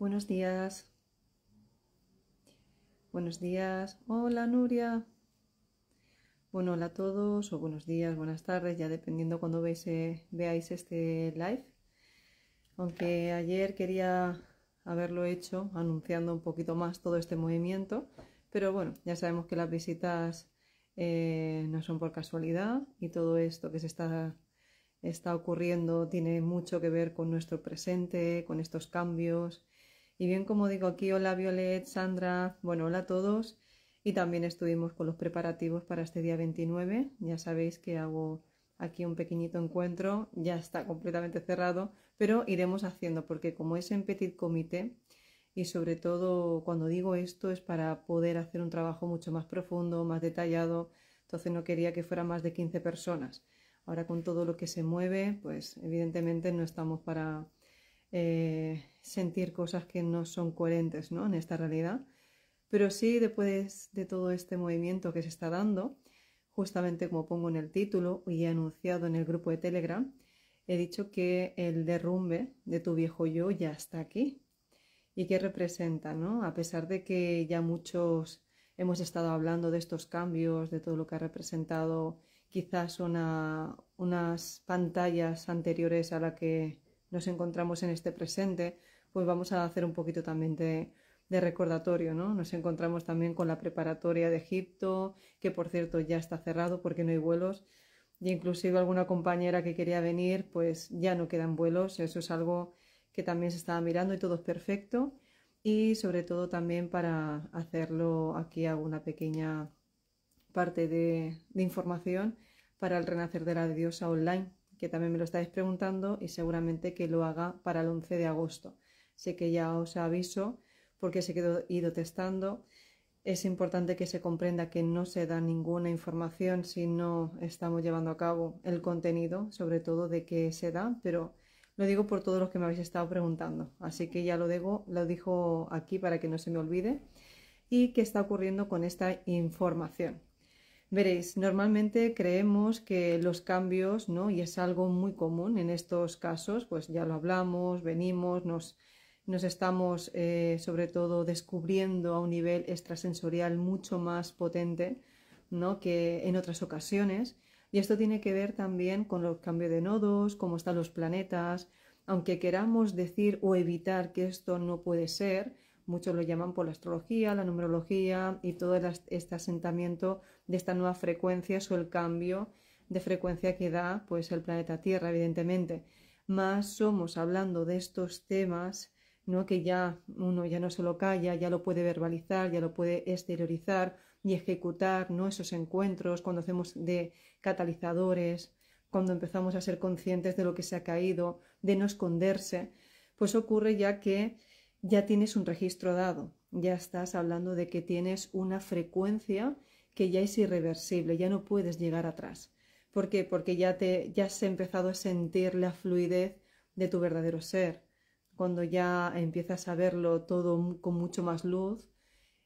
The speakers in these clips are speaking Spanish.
Buenos días. Buenos días. Hola Nuria. Bueno, hola a todos, o buenos días, buenas tardes, ya dependiendo cuando veis, eh, veáis este live. Aunque ayer quería haberlo hecho anunciando un poquito más todo este movimiento, pero bueno, ya sabemos que las visitas eh, no son por casualidad y todo esto que se está, está ocurriendo tiene mucho que ver con nuestro presente, con estos cambios y bien, como digo aquí, hola Violet, Sandra, bueno, hola a todos. Y también estuvimos con los preparativos para este día 29. Ya sabéis que hago aquí un pequeñito encuentro, ya está completamente cerrado, pero iremos haciendo porque como es en petit comité y sobre todo cuando digo esto es para poder hacer un trabajo mucho más profundo, más detallado, entonces no quería que fuera más de 15 personas. Ahora con todo lo que se mueve, pues evidentemente no estamos para eh, sentir cosas que no son coherentes ¿no? en esta realidad. Pero sí, después de todo este movimiento que se está dando, justamente como pongo en el título y he anunciado en el grupo de Telegram, he dicho que el derrumbe de tu viejo yo ya está aquí. ¿Y qué representa? A pesar de que ya muchos hemos estado hablando de estos cambios, de todo lo que ha representado quizás unas pantallas anteriores a la que nos encontramos en este presente, pues vamos a hacer un poquito también de, recordatorio, ¿no? Nos encontramos también con la preparatoria de Egipto, que por cierto ya está cerrado porque no hay vuelos, y inclusive alguna compañera que quería venir, pues ya no quedan vuelos, eso es algo que también se estaba mirando y todo es perfecto, y sobre todo también para hacerlo aquí hago una pequeña parte de información para el Renacer de la Diosa online, que también me lo estáis preguntando y seguramente que lo haga para el 11 de agosto. Sé que ya os aviso porque se quedó ido testando. Es importante que se comprenda que no se da ninguna información si no estamos llevando a cabo el contenido, sobre todo de qué se da, pero lo digo por todos los que me habéis estado preguntando. Así que ya lo, digo, lo dijo aquí para que no se me olvide y qué está ocurriendo con esta información. Veréis, normalmente creemos que los cambios, ¿no? Y es algo muy común en estos casos, pues ya lo hablamos, venimos, nos, estamos eh, sobre todo descubriendo a un nivel extrasensorial mucho más potente, ¿no? Que en otras ocasiones. Y esto tiene que ver también con los cambios de nodos, cómo están los planetas. Aunque queramos decir o evitar que esto no puede ser, Muchos lo llaman por la astrología, la numerología y todo este asentamiento de estas nuevas frecuencias o el cambio de frecuencia que da pues el planeta Tierra, evidentemente. Más somos hablando de estos temas, ¿no? que ya uno ya no se lo calla, ya lo puede verbalizar, ya lo puede exteriorizar y ejecutar ¿no? esos encuentros cuando hacemos de catalizadores, cuando empezamos a ser conscientes de lo que se ha caído, de no esconderse, pues ocurre ya que ya tienes un registro dado, ya estás hablando de que tienes una frecuencia que ya es irreversible, ya no puedes llegar atrás. ¿Por qué? Porque ya, te, ya has empezado a sentir la fluidez de tu verdadero ser. Cuando ya empiezas a verlo todo con mucho más luz,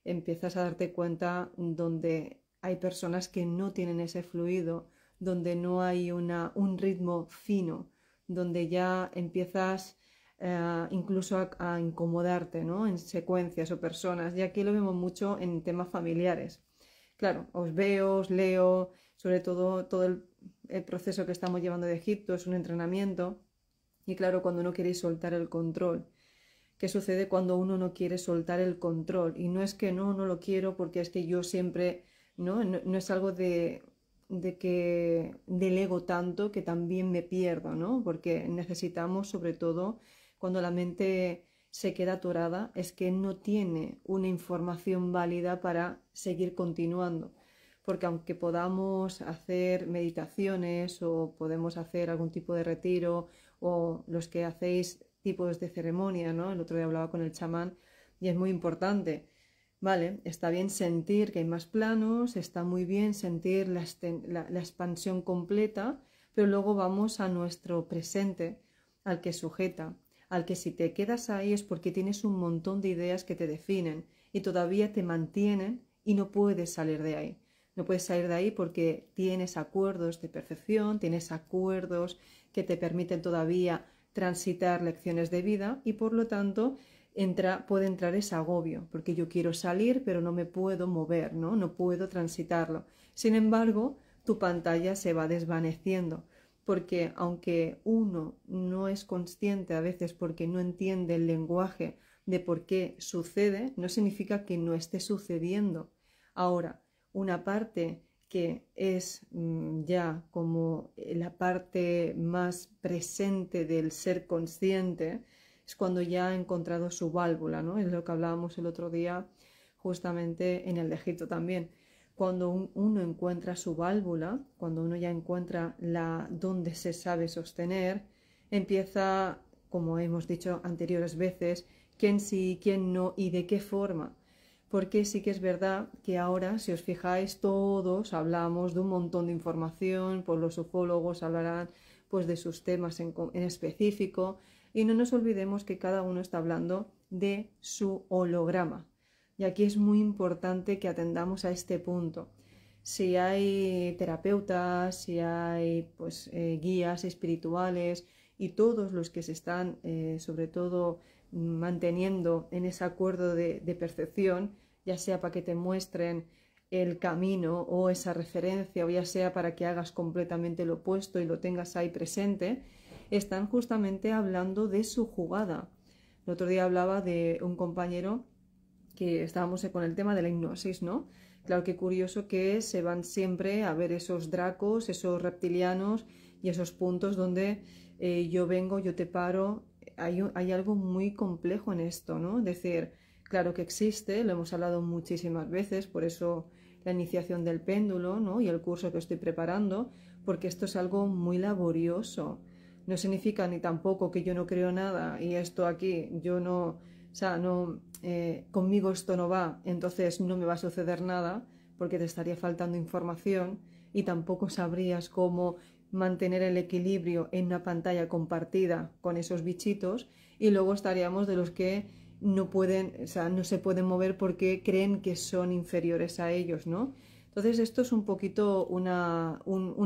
empiezas a darte cuenta donde hay personas que no tienen ese fluido, donde no hay una, un ritmo fino, donde ya empiezas eh, incluso a, incomodarte ¿no? en secuencias o personas. Y aquí lo vemos mucho en temas familiares. Claro, os veo, os leo, sobre todo todo el, proceso que estamos llevando de Egipto es un entrenamiento. Y claro, cuando no queréis soltar el control. ¿Qué sucede cuando uno no quiere soltar el control? Y no es que no, no lo quiero porque es que yo siempre, ¿no? es algo de, de, que delego tanto que también me pierdo, ¿no? Porque necesitamos sobre todo cuando la mente se queda atorada es que no tiene una información válida para seguir continuando. Porque aunque podamos hacer meditaciones o podemos hacer algún tipo de retiro o los que hacéis tipos de ceremonia, ¿no? El otro día hablaba con el chamán y es muy importante. Vale, está bien sentir que hay más planos, está muy bien sentir la, la expansión completa, pero luego vamos a nuestro presente, al que sujeta, al que si te quedas ahí es porque tienes un montón de ideas que te definen y todavía te mantienen y no puedes salir de ahí. No puedes salir de ahí porque tienes acuerdos de percepción, tienes acuerdos que te permiten todavía transitar lecciones de vida y por lo tanto puede entrar ese agobio, porque yo quiero salir pero no me puedo mover, ¿no? no puedo transitarlo. Sin embargo, tu pantalla se va desvaneciendo porque aunque uno no es consciente a veces porque no entiende el lenguaje de por qué sucede, no significa que no esté sucediendo. Ahora, una parte que es mm, ya como la parte más presente del ser consciente, es cuando ya ha encontrado su válvula, ¿no? Es lo que hablábamos el otro día justamente en el Egipto también cuando uno encuentra su válvula, cuando uno ya encuentra la donde se sabe sostener, empieza, como hemos dicho anteriores veces, quién sí, quién no y de qué forma. Porque sí que es verdad que ahora, si os fijáis, todos hablamos de un montón de información, Por pues los ufólogos hablarán pues de sus temas en específico, y no nos olvidemos que cada uno está hablando de su holograma, y aquí es muy importante que atendamos a este punto. Si hay terapeutas, si hay pues, eh, guías espirituales y todos los que se están eh, sobre todo manteniendo en ese acuerdo de, de percepción, ya sea para que te muestren el camino o esa referencia, o ya sea para que hagas completamente lo opuesto y lo tengas ahí presente, están justamente hablando de su jugada. El otro día hablaba de un compañero que estábamos con el tema de la hipnosis, ¿no? Claro que curioso que se van siempre a ver esos dracos, esos reptilianos y esos puntos donde eh, yo vengo, yo te paro. Hay, hay, algo muy complejo en esto, ¿no? decir, claro que existe, lo hemos hablado muchísimas veces, por eso la iniciación del péndulo, ¿no? Y el curso que estoy preparando, porque esto es algo muy laborioso. No significa ni tampoco que yo no creo nada y esto aquí yo no o sea, eh, conmigo esto no va, entonces no me va a suceder nada porque te estaría faltando información y tampoco sabrías cómo mantener el equilibrio en una pantalla compartida con esos bichitos y luego estaríamos de los que no se pueden mover porque creen que son inferiores a ellos, ¿no? Entonces esto es un poquito un,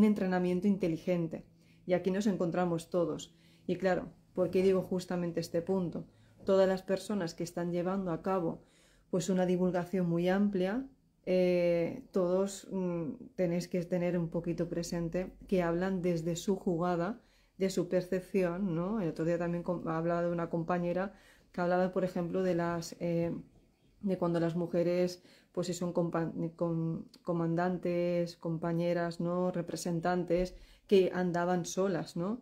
entrenamiento inteligente y aquí nos encontramos todos. Y claro, ¿por qué digo justamente este punto? todas las personas que están llevando a cabo pues una divulgación muy amplia, eh, todos mm, tenéis que tener un poquito presente que hablan desde su jugada, de su percepción, ¿no? El otro día también hablaba de una compañera que hablaba, por ejemplo, de las eh, de cuando las mujeres pues son comandantes, compañeras, ¿no? representantes que andaban solas, ¿no?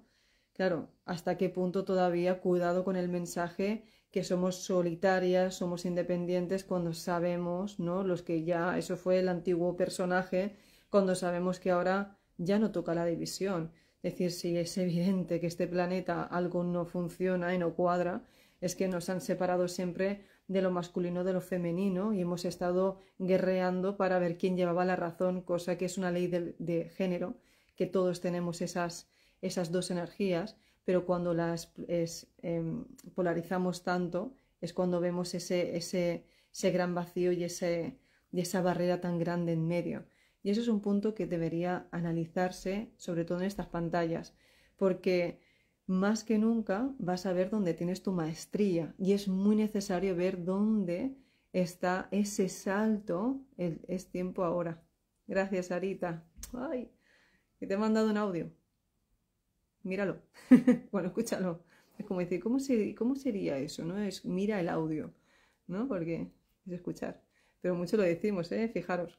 Claro, hasta qué punto todavía cuidado con el mensaje que somos solitarias, somos independientes cuando sabemos, ¿no? Los que ya, eso fue el antiguo personaje, cuando sabemos que ahora ya no toca la división. Es decir, si es evidente que este planeta algo no funciona y no cuadra, es que nos han separado siempre de lo masculino de lo femenino y hemos estado guerreando para ver quién llevaba la razón, cosa que es una ley de, género, que todos tenemos esas dos energías pero cuando las em, polarizamos tanto es cuando vemos ese, gran vacío y, ese, y esa barrera tan grande en medio. Y eso es un punto que debería analizarse, sobre todo en estas pantallas, porque más que nunca vas a ver dónde tienes tu maestría y es muy necesario ver dónde está ese salto. es tiempo ahora. Gracias, Arita. Ay, que te he mandado un audio míralo. bueno, escúchalo. Es como decir, ¿cómo, sería eso? ¿No? Es mira el audio, ¿no? Porque es escuchar. Pero mucho lo decimos, ¿eh? Fijaros.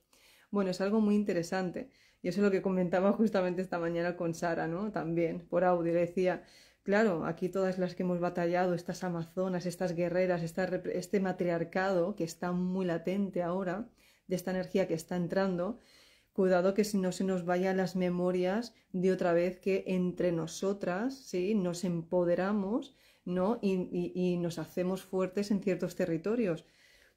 Bueno, es algo muy interesante. Y eso es lo que comentaba justamente esta mañana con Sara, ¿no? También, por audio. Le decía, claro, aquí todas las que hemos batallado, estas amazonas, estas guerreras, este matriarcado que está muy latente ahora, de esta energía que está entrando, cuidado que si no se nos vayan las memorias de otra vez que entre nosotras, ¿sí? Nos empoderamos, ¿no? Y, nos hacemos fuertes en ciertos territorios,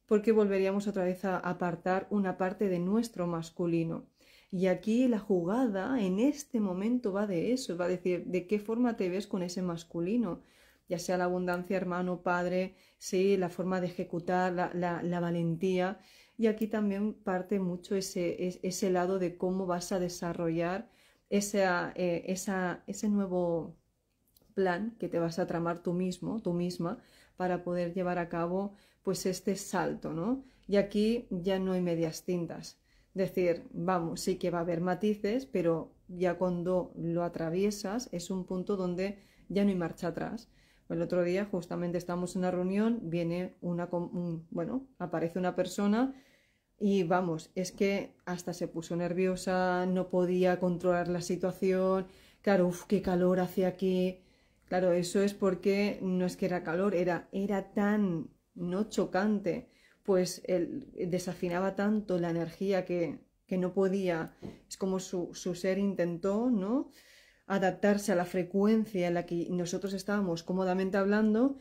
porque volveríamos otra vez a apartar una parte de nuestro masculino. Y aquí la jugada en este momento va de eso, va a decir de qué forma te ves con ese masculino, ya sea la abundancia, hermano, padre, sí, la forma de ejecutar, la valentía, y aquí también parte mucho ese, ese lado de cómo vas a desarrollar eh, ese nuevo plan que te vas a tramar tú mismo, tú misma, para poder llevar a cabo pues este salto, ¿no? Y aquí ya no hay medias tintas. Es decir, vamos, sí que va a haber matices, pero ya cuando lo atraviesas es un punto donde ya no hay marcha atrás. El otro día justamente estamos en una reunión, viene una, bueno, aparece una persona y vamos, es que hasta se puso nerviosa, no podía controlar la situación. Claro, uff, qué calor hacia aquí. Claro, eso es porque no es que era calor, era, era tan no chocante, pues desafinaba tanto la energía que, no podía, es como su, su, ser intentó, ¿no? Adaptarse a la frecuencia en la que nosotros estábamos cómodamente hablando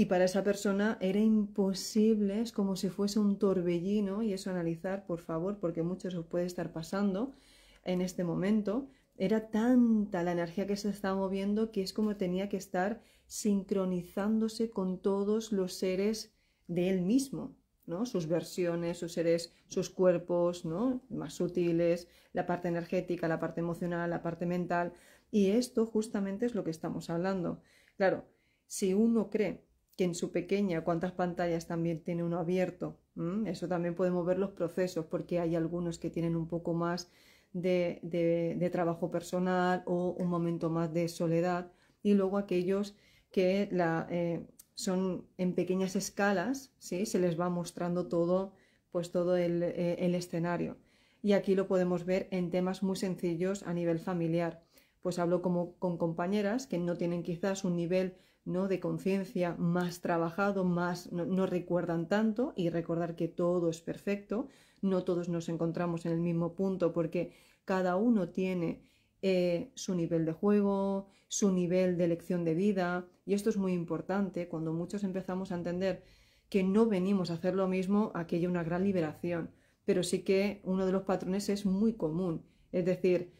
y para esa persona era imposible, es como si fuese un torbellino, y eso analizar, por favor, porque mucho se puede estar pasando en este momento. Era tanta la energía que se estaba moviendo que es como tenía que estar sincronizándose con todos los seres de él mismo, ¿no? Sus versiones, sus seres, sus cuerpos, ¿no? Más sutiles, la parte energética, la parte emocional, la parte mental. Y esto justamente es lo que estamos hablando. Claro, si uno cree que en su pequeña, cuántas pantallas también tiene uno abierto. Mm, eso también podemos ver los procesos, porque hay algunos que tienen un poco más de, trabajo personal o un momento más de soledad, y luego aquellos que eh, son en pequeñas escalas, ¿sí? se les va mostrando todo, pues todo el, eh, el escenario. Y aquí lo podemos ver en temas muy sencillos a nivel familiar. Pues hablo como con compañeras que no tienen quizás un nivel de conciencia más trabajado, más no, recuerdan tanto y recordar que todo es perfecto, no todos nos encontramos en el mismo punto porque cada uno tiene eh, su nivel de juego, su nivel de elección de vida y esto es muy importante cuando muchos empezamos a entender que no venimos a hacer lo mismo, hay una gran liberación, pero sí que uno de los patrones es muy común, es decir,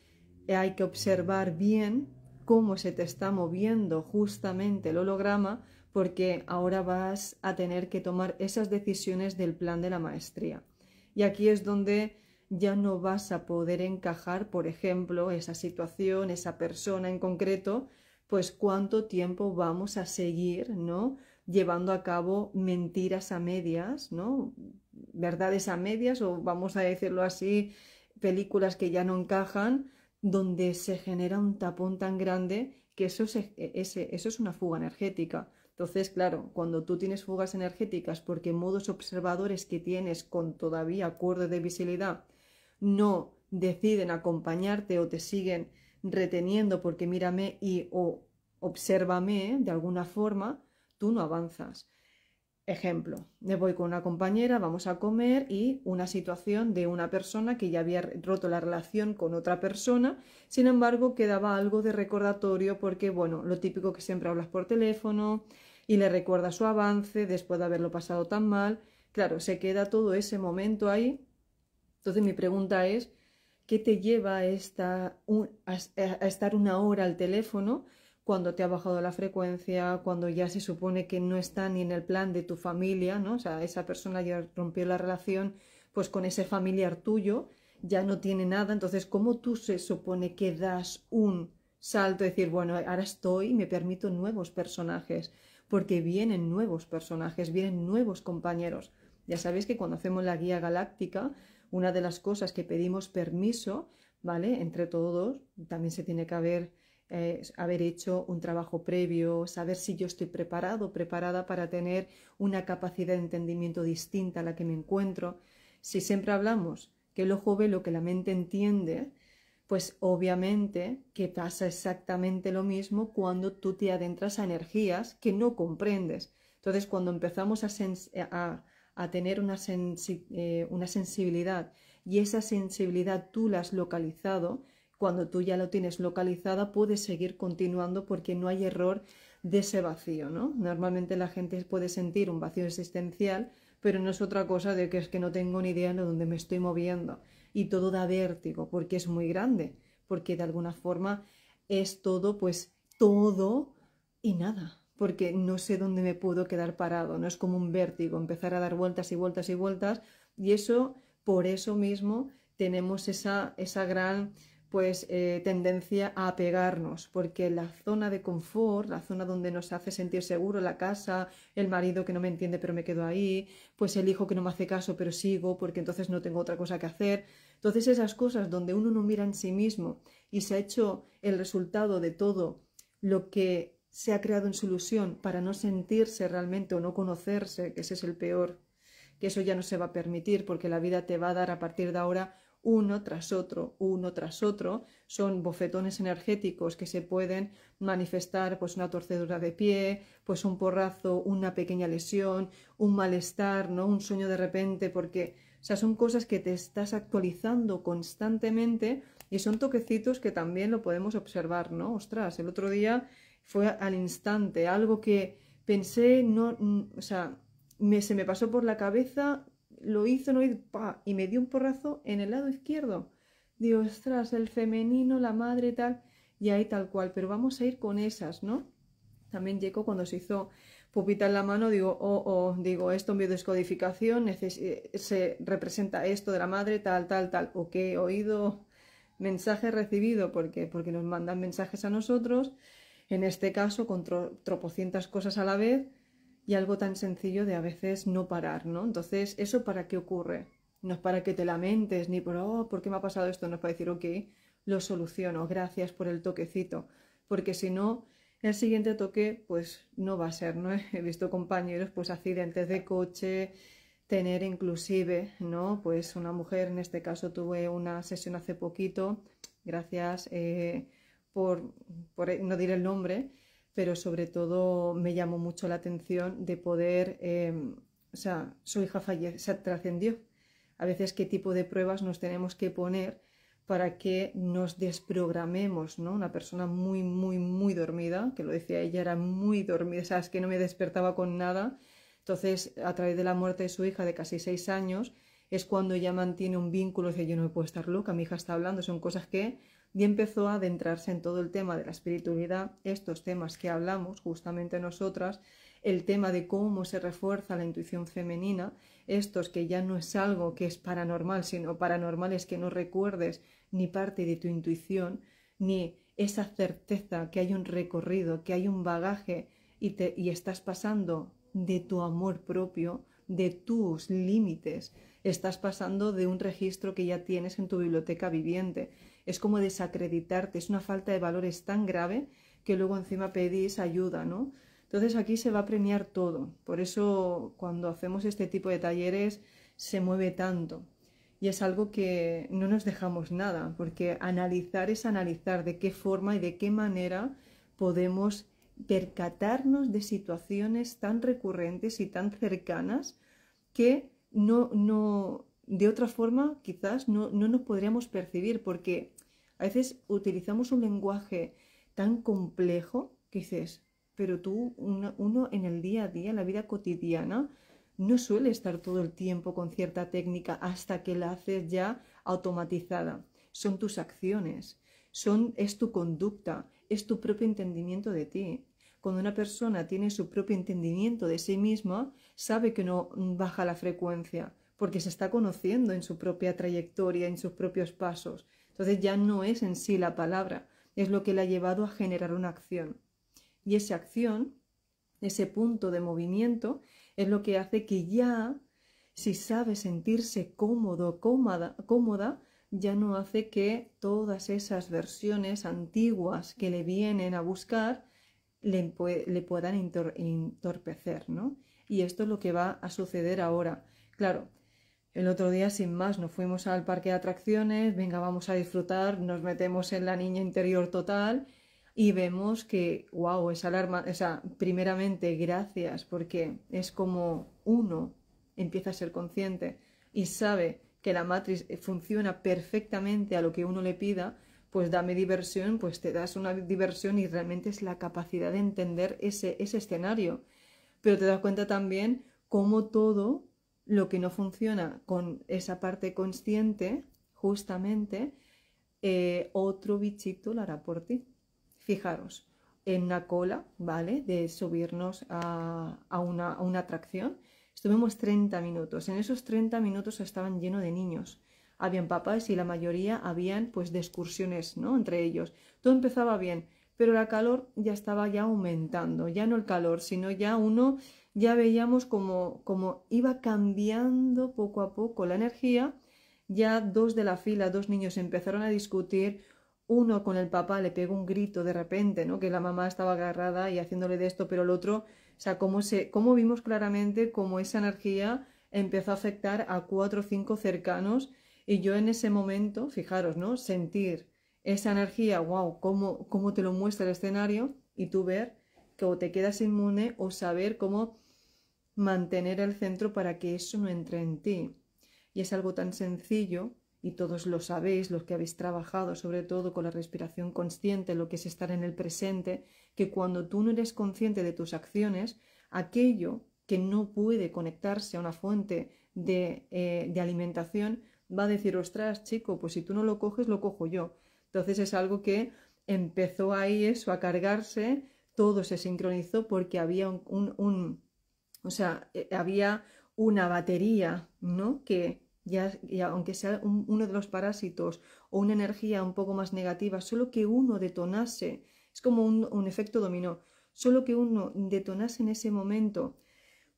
hay que observar bien cómo se te está moviendo justamente el holograma, porque ahora vas a tener que tomar esas decisiones del plan de la maestría. Y aquí es donde ya no vas a poder encajar, por ejemplo, esa situación, esa persona en concreto, pues cuánto tiempo vamos a seguir, ¿no? Llevando a cabo mentiras a medias, ¿no? Verdades a medias, o vamos a decirlo así, películas que ya no encajan, donde se genera un tapón tan grande que eso es, eh, es una fuga energética. Entonces, claro, cuando tú tienes fugas energéticas porque modos observadores que tienes con todavía acuerdo de visibilidad no deciden acompañarte o te siguen reteniendo porque mírame y o obsérvame de alguna forma, tú no avanzas. Ejemplo, me voy con una compañera, vamos a comer y una situación de una persona que ya había roto la relación con otra persona, sin embargo quedaba algo de recordatorio porque, bueno, lo típico que siempre hablas por teléfono y le recuerda su avance después de haberlo pasado tan mal, claro, se queda todo ese momento ahí. Entonces mi pregunta es, ¿qué te lleva a, esta, a estar una hora al teléfono? cuando te ha bajado la frecuencia, cuando ya se supone que no está ni en el plan de tu familia, ¿no? O sea, esa persona ya rompió la relación, pues con ese familiar tuyo ya no tiene nada. Entonces, ¿cómo tú se supone que das un salto? Decir, bueno, ahora estoy y me permito nuevos personajes, porque vienen nuevos personajes, vienen nuevos compañeros. Ya sabéis que cuando hacemos la guía galáctica, una de las cosas que pedimos permiso, ¿vale? Entre todos, también se tiene que haber eh, haber hecho un trabajo previo, saber si yo estoy preparado, preparada para tener una capacidad de entendimiento distinta a la que me encuentro. Si siempre hablamos que lo ojo lo que la mente entiende, pues obviamente que pasa exactamente lo mismo cuando tú te adentras a energías que no comprendes. Entonces, cuando empezamos a, eh, tener eh, una sensibilidad y esa sensibilidad tú la has localizado, cuando tú ya lo tienes localizada, puedes seguir continuando porque no hay error de ese vacío, ¿no? Normalmente la gente puede sentir un vacío existencial, pero no es otra cosa de que es que no tengo ni idea de dónde me estoy moviendo. Y todo da vértigo porque es muy grande, porque de alguna forma es todo, pues todo y nada, porque no sé dónde me puedo quedar parado, no es como un vértigo, empezar a dar vueltas y vueltas y vueltas, y eso, por eso mismo, tenemos esa, esa gran pues eh, tendencia a apegarnos, porque la zona de confort, la zona donde nos hace sentir seguro, la casa, el marido que no me entiende pero me quedo ahí, pues el hijo que no me hace caso pero sigo porque entonces no tengo otra cosa que hacer. Entonces esas cosas donde uno no mira en sí mismo y se ha hecho el resultado de todo lo que se ha creado en su ilusión para no sentirse realmente o no conocerse, que ese es el peor, que eso ya no se va a permitir porque la vida te va a dar a partir de ahora uno tras otro, uno tras otro. Son bofetones energéticos que se pueden manifestar, pues una torcedura de pie, pues un porrazo, una pequeña lesión, un malestar, ¿no? Un sueño de repente, porque, o sea, son cosas que te estás actualizando constantemente y son toquecitos que también lo podemos observar, ¿no? Ostras, el otro día fue al instante, algo que pensé, no, o sea, se me pasó por la cabeza lo hizo, no hizo, y me dio un porrazo en el lado izquierdo. Digo, ostras, el femenino, la madre, tal, y ahí tal cual, pero vamos a ir con esas, ¿no? También llegó cuando se hizo pupita en la mano, digo, oh, oh, digo, esto en biodescodificación eh, se representa esto de la madre, tal, tal, tal, o que he oído mensaje recibido, porque Porque nos mandan mensajes a nosotros, en este caso con tropocientas cosas a la vez, y algo tan sencillo de a veces no parar, ¿no? Entonces, ¿eso para qué ocurre? No es para que te lamentes ni por, oh, ¿por qué me ha pasado esto? No es para decir, ok, lo soluciono, gracias por el toquecito, porque si no, el siguiente toque, pues no va a ser, ¿no? He visto compañeros, pues accidentes de coche, tener inclusive, ¿no? Pues una mujer, en este caso tuve una sesión hace poquito, gracias eh, por, por, no diré el nombre, pero sobre todo me llamó mucho la atención de poder, em, o sea, su hija fallece, se trascendió. A veces qué tipo de pruebas nos tenemos que poner para que nos desprogramemos, ¿no? Una persona muy, muy, muy dormida, que lo decía ella, era muy dormida, o sea, es que no me despertaba con nada. Entonces, a través de la muerte de su hija de casi seis años, es cuando ella mantiene un vínculo, dice, yo no me puedo estar loca, mi hija está hablando, son cosas que y empezó a adentrarse en todo el tema de la espiritualidad, estos temas que hablamos justamente nosotras, el tema de cómo se refuerza la intuición femenina, estos que ya no es algo que es paranormal, sino paranormales que no recuerdes ni parte de tu intuición, ni esa certeza que hay un recorrido, que hay un bagaje y, y estás pasando de tu amor propio, de tus límites, estás pasando de un registro que ya tienes en tu biblioteca viviente es como desacreditarte, es una falta de valores tan grave que luego encima pedís ayuda, ¿no? Entonces aquí se va a premiar todo, por eso cuando hacemos este tipo de talleres se mueve tanto y es algo que no nos dejamos nada, porque analizar es analizar de qué forma y de qué manera podemos percatarnos de situaciones tan recurrentes y tan cercanas que no, no, de otra forma quizás no, nos podríamos percibir porque a veces utilizamos un lenguaje tan complejo que dices, pero tú, uno en el día a día, en la vida cotidiana, no suele estar todo el tiempo con cierta técnica hasta que la haces ya automatizada. Son tus acciones, es tu conducta, es tu propio entendimiento de ti. Cuando una persona tiene su propio entendimiento de sí misma, sabe que no baja la frecuencia, porque se está conociendo en su propia trayectoria, en sus propios pasos. Entonces ya no es en sí la palabra, es lo que le ha llevado a generar una acción. Y esa acción, ese punto de movimiento, es lo que hace que ya, si sabe sentirse cómodo, cómoda, cómoda, ya no hace que todas esas versiones antiguas que le vienen a buscar le, puedan entorpecer, Y esto es lo que va a suceder ahora. Claro, el otro día, sin más, nos fuimos al parque de atracciones, venga, vamos a disfrutar, nos metemos en la niña interior total y vemos que, wow, es alarma, o sea, primeramente, gracias, porque es como uno empieza a ser consciente y sabe que la matriz funciona perfectamente a lo que uno le pida, pues dame diversión, pues te das una diversión y realmente es la capacidad de entender ese, ese escenario. Pero te das cuenta también cómo todo lo que no funciona con esa parte consciente, justamente, eh, otro bichito lo hará por ti. Fijaros, en una cola, ¿vale? De subirnos a, una, a una atracción. Estuvimos 30 minutos. En esos 30 minutos estaban llenos de niños habían papás y la mayoría habían pues de excursiones, ¿no? Entre ellos. Todo empezaba bien pero la calor ya estaba ya aumentando, ya no el calor, sino ya uno, ya veíamos como, como iba cambiando poco a poco la energía, ya dos de la fila, dos niños empezaron a discutir, uno con el papá le pegó un grito de repente, ¿no? que la mamá estaba agarrada y haciéndole de esto, pero el otro, o sea, cómo, se, cómo vimos claramente cómo esa energía empezó a afectar a cuatro o cinco cercanos y yo en ese momento, fijaros, ¿no? Sentir esa energía, wow, cómo, cómo te lo muestra el escenario y tú ver que o te quedas inmune o saber cómo mantener el centro para que eso no entre en ti. Y es algo tan sencillo, y todos lo sabéis, los que habéis trabajado sobre todo con la respiración consciente, lo que es estar en el presente, que cuando tú no eres consciente de tus acciones, aquello que no puede conectarse a una fuente de, eh, de alimentación va a decir, ostras, chico, pues si tú no lo coges, lo cojo yo. Entonces es algo que empezó ahí eso a cargarse, todo se sincronizó porque había un, un, o sea, eh, había una batería, ¿no? Que ya, aunque sea uno de los parásitos o una energía un poco más negativa, solo que uno detonase, es como un efecto dominó, solo que uno detonase en ese momento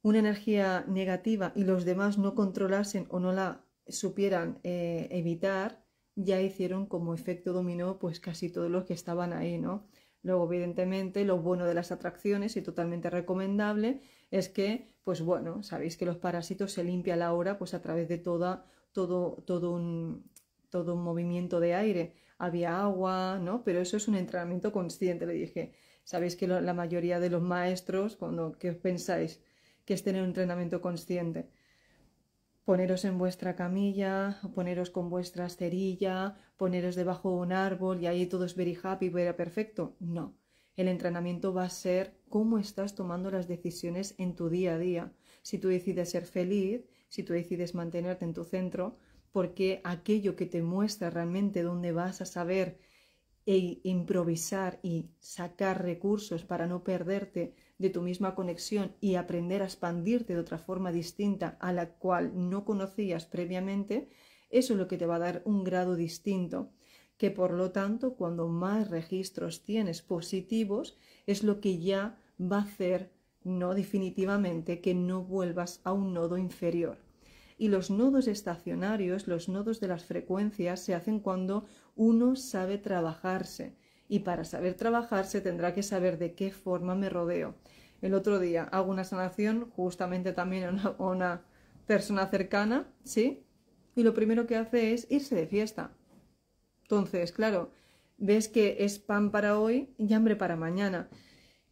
una energía negativa y los demás no controlasen o no la supieran eh, evitar, ya hicieron como efecto dominó pues casi todos los que estaban ahí, ¿no? Luego, evidentemente, lo bueno de las atracciones y totalmente recomendable es que, pues bueno, sabéis que los parásitos se limpia la hora pues a través de toda, todo, todo, un, movimiento de aire. Había agua, ¿no? Pero eso es un entrenamiento consciente, le dije. Sabéis que la mayoría de los maestros, cuando, ¿qué os pensáis? Que es tener un entrenamiento consciente poneros en vuestra camilla, poneros con vuestra cerilla, poneros debajo de un árbol y ahí todo es very happy, very perfecto. No, el entrenamiento va a ser cómo estás tomando las decisiones en tu día a día. Si tú decides ser feliz, si tú decides mantenerte en tu centro, porque aquello que te muestra realmente dónde vas a saber e improvisar y sacar recursos para no perderte de tu misma conexión y aprender a expandirte de otra forma distinta a la cual no conocías previamente, eso es lo que te va a dar un grado distinto, que por lo tanto cuando más registros tienes positivos es lo que ya va a hacer no definitivamente que no vuelvas a un nodo inferior. Y los nodos estacionarios, los nodos de las frecuencias, se hacen cuando uno sabe trabajarse, y para saber trabajar se tendrá que saber de qué forma me rodeo. El otro día hago una sanación justamente también a una, persona cercana, ¿sí? Y lo primero que hace es irse de fiesta. Entonces, claro, ves que es pan para hoy y hambre para mañana.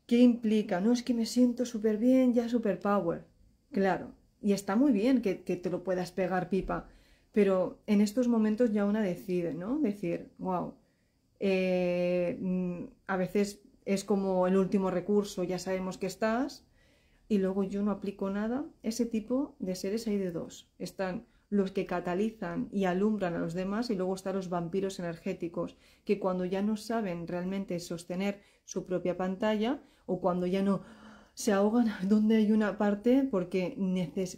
¿Qué implica? No es que me siento súper bien, ya súper power. Claro, y está muy bien que, que, te lo puedas pegar pipa, pero en estos momentos ya una decide, ¿no? Decir, wow, eh, mm, a veces es como el último recurso, ya sabemos que estás, y luego yo no aplico nada. Ese tipo de seres hay de dos. Están los que catalizan y alumbran a los demás y luego están los vampiros energéticos, que cuando ya no saben realmente sostener su propia pantalla o cuando ya no se ahogan donde hay una parte, porque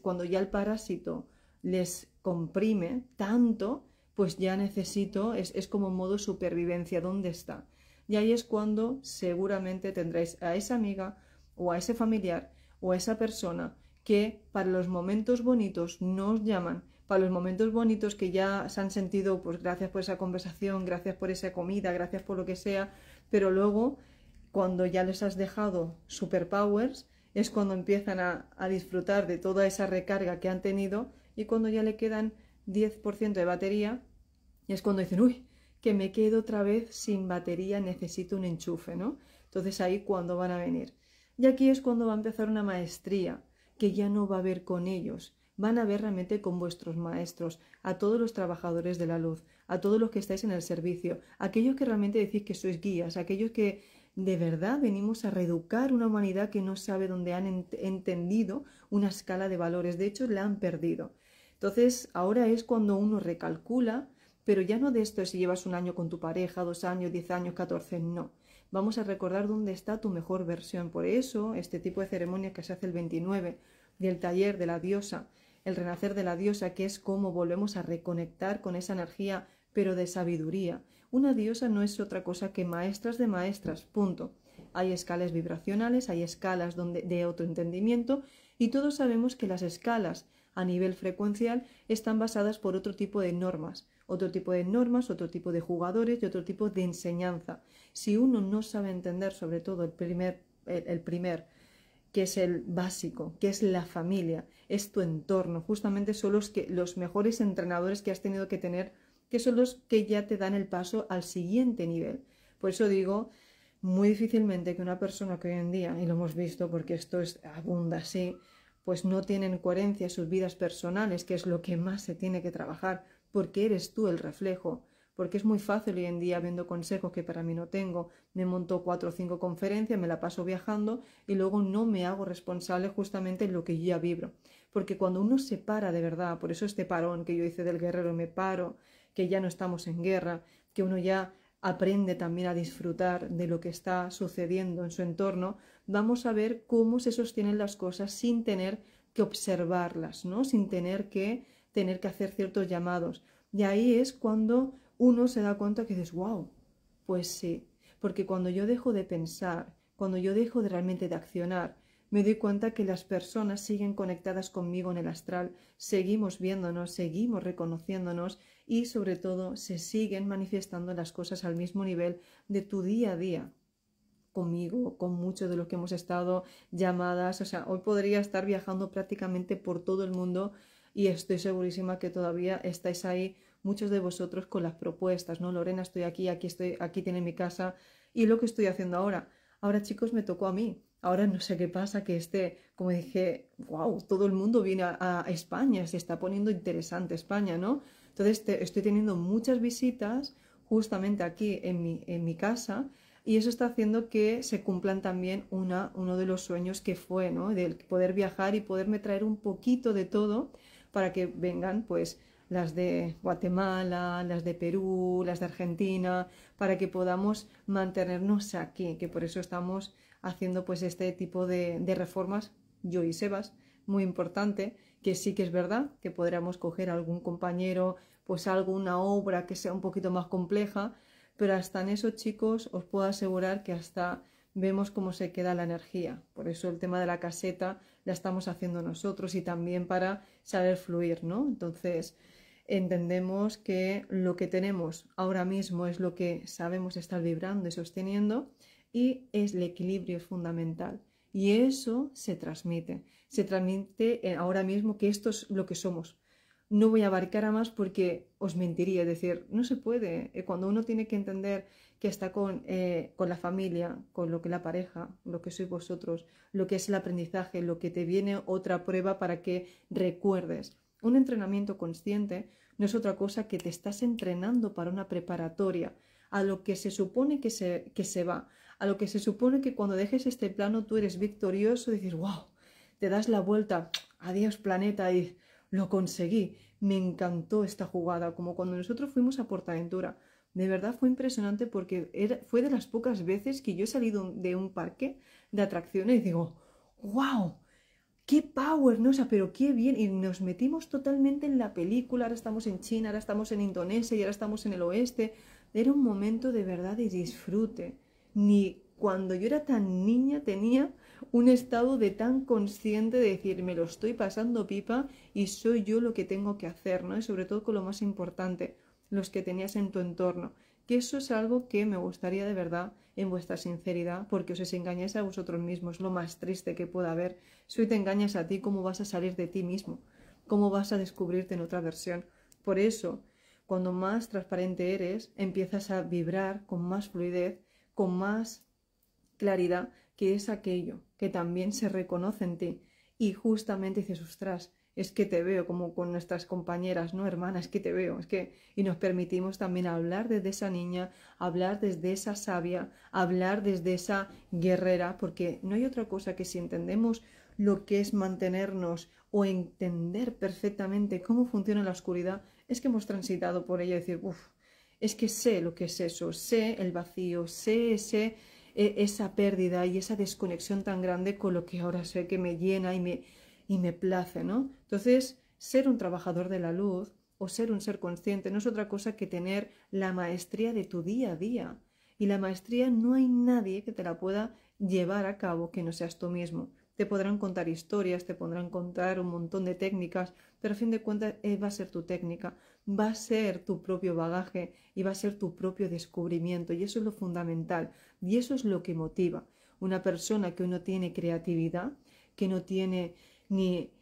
cuando ya el parásito les comprime tanto, pues ya necesito, es, como modo supervivencia, ¿dónde está? Y ahí es cuando seguramente tendréis a esa amiga o a ese familiar o a esa persona que para los momentos bonitos no os llaman, para los momentos bonitos que ya se han sentido, pues gracias por esa conversación, gracias por esa comida, gracias por lo que sea, pero luego cuando ya les has dejado superpowers, es cuando empiezan a, a, disfrutar de toda esa recarga que han tenido y cuando ya le quedan 10% de batería, y es cuando dicen, uy, que me quedo otra vez sin batería, necesito un enchufe, ¿no? Entonces ahí cuando van a venir. Y aquí es cuando va a empezar una maestría, que ya no va a ver con ellos, van a ver realmente con vuestros maestros, a todos los trabajadores de la luz, a todos los que estáis en el servicio, aquellos que realmente decís que sois guías, aquellos que de verdad venimos a reeducar una humanidad que no sabe dónde han entendido una escala de valores, de hecho la han perdido. Entonces, ahora es cuando uno recalcula pero ya no de esto si llevas un año con tu pareja, dos años, diez años, catorce, no. Vamos a recordar dónde está tu mejor versión. Por eso, este tipo de ceremonia que se hace el 29 del taller de la diosa, el renacer de la diosa, que es cómo volvemos a reconectar con esa energía, pero de sabiduría. Una diosa no es otra cosa que maestras de maestras, punto. Hay escalas vibracionales, hay escalas donde, de otro entendimiento y todos sabemos que las escalas a nivel frecuencial están basadas por otro tipo de normas otro tipo de normas, otro tipo de jugadores y otro tipo de enseñanza. Si uno no sabe entender sobre todo el primer, el, primer que es el básico, que es la familia, es tu entorno, justamente son los, que, los mejores entrenadores que has tenido que tener, que son los que ya te dan el paso al siguiente nivel. Por eso digo, muy difícilmente que una persona que hoy en día, y lo hemos visto porque esto es, abunda así, pues no tienen coherencia sus vidas personales, que es lo que más se tiene que trabajar, porque eres tú el reflejo. Porque es muy fácil hoy en día, viendo consejos que para mí no tengo, me monto cuatro o cinco conferencias, me la paso viajando y luego no me hago responsable justamente en lo que yo ya vibro. Porque cuando uno se para de verdad, por eso este parón que yo hice del guerrero, me paro, que ya no estamos en guerra, que uno ya aprende también a disfrutar de lo que está sucediendo en su entorno, vamos a ver cómo se sostienen las cosas sin tener que observarlas, ¿no? Sin tener que tener que hacer ciertos llamados. Y ahí es cuando uno se da cuenta que dices, wow, pues sí, porque cuando yo dejo de pensar, cuando yo dejo de realmente de accionar, me doy cuenta que las personas siguen conectadas conmigo en el astral, seguimos viéndonos, seguimos reconociéndonos y sobre todo se siguen manifestando las cosas al mismo nivel de tu día a día conmigo, con mucho de lo que hemos estado llamadas, o sea, hoy podría estar viajando prácticamente por todo el mundo y estoy segurísima que todavía estáis ahí muchos de vosotros con las propuestas, ¿no? Lorena, estoy aquí, aquí estoy, aquí tiene mi casa y lo que estoy haciendo ahora. Ahora, chicos, me tocó a mí. Ahora no sé qué pasa, que este, como dije, wow, todo el mundo viene a, España, se está poniendo interesante España, ¿no? Entonces, estoy teniendo muchas visitas justamente aquí en mi, en mi casa y eso está haciendo que se cumplan también una, uno de los sueños que fue, ¿no? Del poder viajar y poderme traer un poquito de todo para que vengan pues las de Guatemala, las de Perú, las de Argentina, para que podamos mantenernos aquí, que por eso estamos haciendo pues este tipo de, reformas, yo y Sebas, muy importante, que sí que es verdad que podríamos coger algún compañero, pues alguna obra que sea un poquito más compleja, pero hasta en eso chicos os puedo asegurar que hasta vemos cómo se queda la energía. Por eso el tema de la caseta la estamos haciendo nosotros y también para saber fluir, ¿no? Entonces, entendemos que lo que tenemos ahora mismo es lo que sabemos estar vibrando y sosteniendo y es el equilibrio fundamental. Y eso se transmite. Se transmite eh, ahora mismo que esto es lo que somos, no voy a abarcar a más porque os mentiría, es decir, no se puede. Eh, cuando uno tiene que entender que está con, eh, con la familia, con lo que la pareja, lo que sois vosotros, lo que es el aprendizaje, lo que te viene otra prueba para que recuerdes. Un entrenamiento consciente no es otra cosa que te estás entrenando para una preparatoria, a lo que se supone que se, que se va, a lo que se supone que cuando dejes este plano tú eres victorioso y dices, wow, te das la vuelta, adiós planeta y lo conseguí. Me encantó esta jugada, como cuando nosotros fuimos a Portaventura. De verdad fue impresionante porque fue de las pocas veces que yo he salido de un parque de atracciones y digo, wow, qué power, ¿no? O pero qué bien. Y nos metimos totalmente en la película, ahora estamos en China, ahora estamos en Indonesia y ahora estamos en el oeste. Era un momento de verdad de disfrute. Ni cuando yo era tan niña tenía un estado de tan consciente de decir, me lo estoy pasando pipa y soy yo lo que tengo que hacer, ¿no? Y sobre todo con lo más importante, los que tenías en tu entorno. Que eso es algo que me gustaría de verdad en vuestra sinceridad, porque os engañáis a vosotros mismos, lo más triste que pueda haber. Si hoy te engañas a ti, ¿cómo vas a salir de ti mismo? ¿Cómo vas a descubrirte en otra versión? Por eso, cuando más transparente eres, empiezas a vibrar con más fluidez, con más claridad que es aquello que también se reconoce en ti. Y justamente dices, ostras, es que te veo como con nuestras compañeras, ¿no, hermanas, que te veo, es que... Y nos permitimos también hablar desde esa niña, hablar desde esa sabia, hablar desde esa guerrera, porque no hay otra cosa que si entendemos lo que es mantenernos o entender perfectamente cómo funciona la oscuridad, es que hemos transitado por ella y decir, uff, es que sé lo que es eso, sé el vacío, sé, sé e-, esa pérdida y esa desconexión tan grande con lo que ahora sé que me llena y me, y me place, ¿no? Entonces, ser un trabajador de la luz o ser un ser consciente no es otra cosa que tener la maestría de tu día a día. Y la maestría no hay nadie que te la pueda llevar a cabo que no seas tú mismo. Te podrán contar historias, te podrán contar un montón de técnicas, pero a fin de cuentas eh, va a ser tu técnica, va a ser tu propio bagaje y va a ser tu propio descubrimiento. Y eso es lo fundamental. Y eso es lo que motiva. Una persona que uno tiene creatividad, que no tiene ni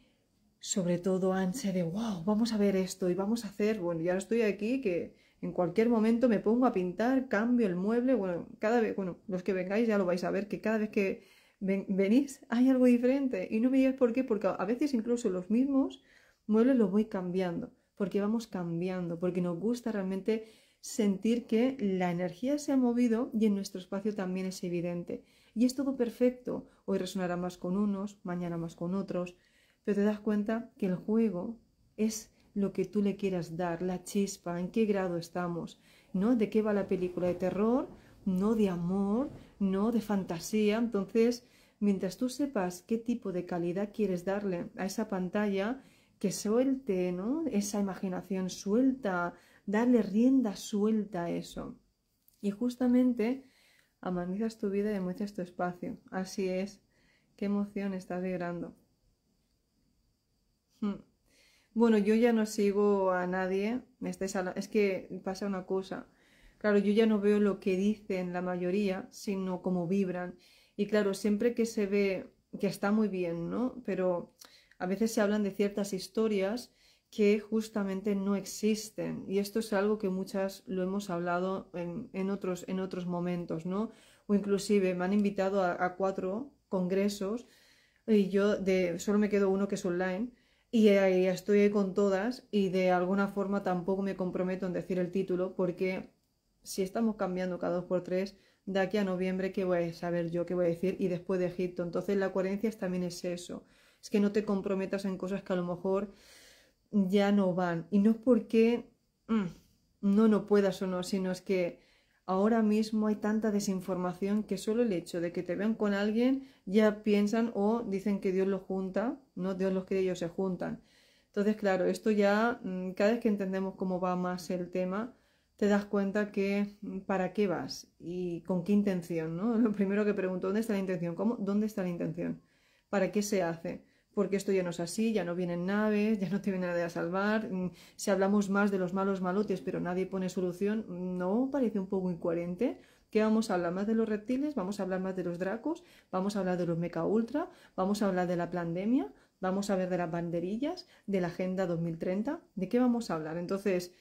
sobre todo ansia de, wow, vamos a ver esto y vamos a hacer, bueno, ya estoy aquí, que en cualquier momento me pongo a pintar, cambio el mueble, bueno, cada vez, bueno, los que vengáis ya lo vais a ver, que cada vez que venís hay algo diferente y no me digáis por qué, porque a veces incluso los mismos muebles los voy cambiando, porque vamos cambiando, porque nos gusta realmente sentir que la energía se ha movido y en nuestro espacio también es evidente. Y es todo perfecto. Hoy resonará más con unos, mañana más con otros, pero te das cuenta que el juego es lo que tú le quieras dar, la chispa, en qué grado estamos, ¿no? ¿De qué va la película? ¿De terror? ¿No de amor? ¿No de fantasía? Entonces, mientras tú sepas qué tipo de calidad quieres darle a esa pantalla, que suelte, ¿no? Esa imaginación suelta, darle rienda suelta a eso. Y justamente amanizas tu vida y demuestras tu espacio. Así es. ¿Qué emoción estás vibrando? Hmm. Bueno, yo ya no sigo a nadie. Es que pasa una cosa. Claro, yo ya no veo lo que dicen la mayoría, sino cómo vibran. Y claro, siempre que se ve que está muy bien, ¿no? Pero a veces se hablan de ciertas historias que justamente no existen. Y esto es algo que muchas lo hemos hablado en, otros, en otros momentos, ¿no? O inclusive me han invitado a, cuatro congresos y yo de, solo me quedo uno que es online y eh, ahí estoy con todas y de alguna forma tampoco me comprometo en decir el título porque si estamos cambiando cada dos por tres, de aquí a noviembre, ¿qué voy a saber yo? ¿Qué voy a decir? Y después de Egipto. Entonces la coherencia también es eso. Es que no te comprometas en cosas que a lo mejor ya no van. Y no es porque mm, no, no puedas o no, sino es que ahora mismo hay tanta desinformación que solo el hecho de que te vean con alguien ya piensan o dicen que Dios los junta, no Dios los quiere, ellos se juntan. Entonces, claro, esto ya, mm, cada vez que entendemos cómo va más el tema, te das cuenta que mm, para qué vas y con qué intención, ¿no? Lo primero que pregunto, ¿dónde está la intención? ¿Cómo? ¿Dónde está la intención? ¿Para qué se hace? porque esto ya no es así, ya no vienen naves, ya no te viene nadie a salvar. Mm, si hablamos más de los malos malotes, pero nadie pone solución, mm, ¿no parece un poco incoherente? ¿Qué vamos a hablar más de los reptiles? ¿Vamos a hablar más de los dracos? ¿Vamos a hablar de los meca ultra? ¿Vamos a hablar de la pandemia? ¿Vamos a ver de las banderillas? ¿De la Agenda 2030? ¿De qué vamos a hablar? Entonces,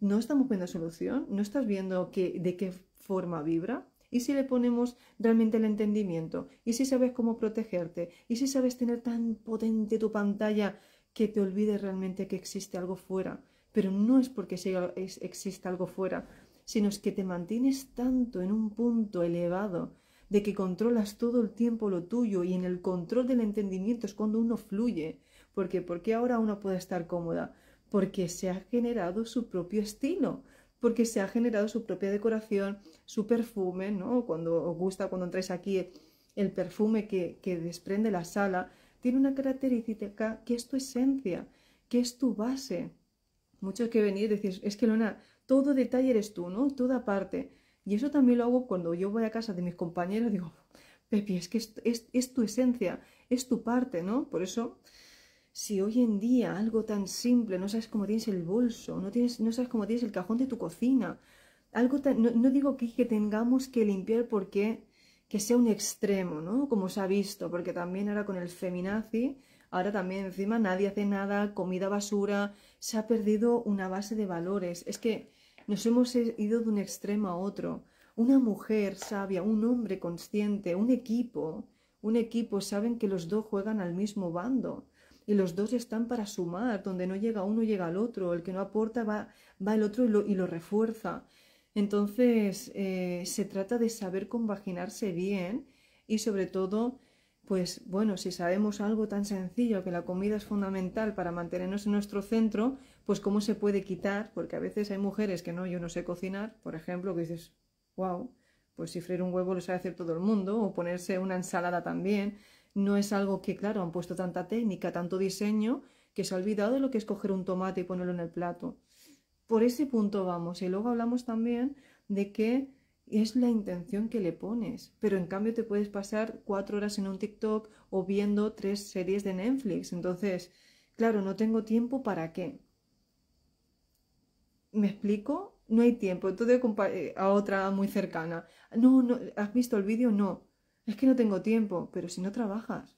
¿no estamos viendo solución? ¿No estás viendo de qué forma vibra? y si le ponemos realmente el entendimiento, y si sabes cómo protegerte, y si sabes tener tan potente tu pantalla que te olvides realmente que existe algo fuera. Pero no es porque exista algo fuera, sino es que te mantienes tanto en un punto elevado de que controlas todo el tiempo lo tuyo y en el control del entendimiento es cuando uno fluye. ¿Por qué? Porque ahora uno puede estar cómoda, porque se ha generado su propio estilo, porque se ha generado su propia decoración, su perfume, ¿no? Cuando os gusta, cuando entráis aquí, el perfume que, desprende la sala, tiene una característica que es tu esencia, que es tu base. Muchos que venís decís, es que Lona, todo detalle eres tú, ¿no? Toda parte. Y eso también lo hago cuando yo voy a casa de mis compañeros, digo, Pepi, es que es tu esencia, es tu parte, ¿no? Por eso si hoy en día algo tan simple, no sabes cómo tienes el bolso, no, tienes, no sabes cómo tienes el cajón de tu cocina, algo no, digo que, tengamos que limpiar porque que sea un extremo, ¿no? Como se ha visto, porque también ahora con el feminazi, ahora también encima nadie hace nada, comida basura, se ha perdido una base de valores. Es que nos hemos ido de un extremo a otro. Una mujer sabia, un hombre consciente, un equipo, un equipo, saben que los dos juegan al mismo bando y los dos están para sumar, donde no llega uno llega el otro, el que no aporta va, va el otro y lo, refuerza. Entonces, eh, se trata de saber convaginarse bien y sobre todo, pues bueno, si sabemos algo tan sencillo que la comida es fundamental para mantenernos en nuestro centro, pues cómo se puede quitar, porque a veces hay mujeres que no, yo no sé cocinar, por ejemplo, que dices, wow, pues si freír un huevo lo sabe hacer todo el mundo, o ponerse una ensalada también, no es algo que, claro, han puesto tanta técnica, tanto diseño, que se ha olvidado de lo que es coger un tomate y ponerlo en el plato. Por ese punto vamos. Y luego hablamos también de que es la intención que le pones. Pero en cambio te puedes pasar cuatro horas en un TikTok o viendo tres series de Netflix. Entonces, claro, no tengo tiempo para qué. ¿Me explico? No hay tiempo. Entonces eh, a otra muy cercana. No, no, ¿has visto el vídeo? No. Es que no tengo tiempo, pero si no trabajas.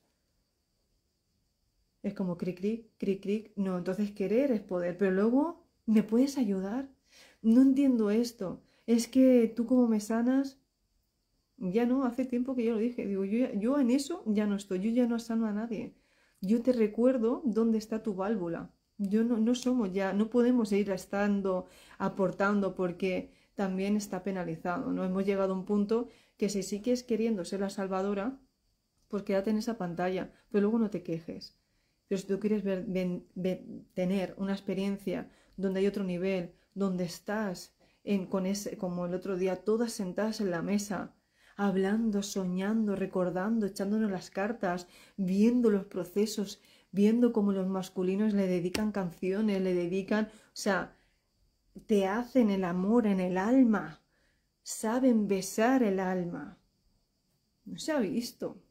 Es como cric, cric, cric, cric. No, entonces querer es poder, pero luego, ¿me puedes ayudar? No entiendo esto. Es que tú como me sanas, ya no, hace tiempo que yo lo dije. Digo, yo, yo en eso ya no estoy, yo ya no sano a nadie. Yo te recuerdo dónde está tu válvula. Yo no, no somos ya, no podemos ir estando, aportando, porque también está penalizado. ¿no? Hemos llegado a un punto que si sigues queriendo ser la salvadora, pues quédate en esa pantalla, pero luego no te quejes. Pero si tú quieres tener una experiencia donde hay otro nivel, donde estás en, con ese, como el otro día, todas sentadas en la mesa, hablando, soñando, recordando, echándonos las cartas, viendo los procesos, viendo cómo los masculinos le dedican canciones, le dedican, o sea, te hacen el amor en el alma saben besar el alma. No se ha visto.